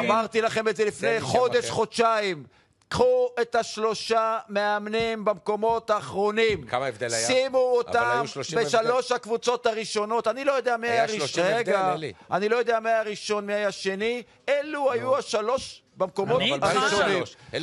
אמרתי לכם את זה לפני חודש, חודשיים. קחו את השלושה מאמנים במקומות האחרונים. כמה הבדל היה? שימו אותם בשלוש הבדל. הקבוצות הראשונות. אני לא יודע מי היה הראשון. היה רגע, הבדל, אלי. אני לא יודע מי היה הראשון, מי היה שני. אלו היו לא. השלוש במקומות הראשונים. אני איתך שלוש.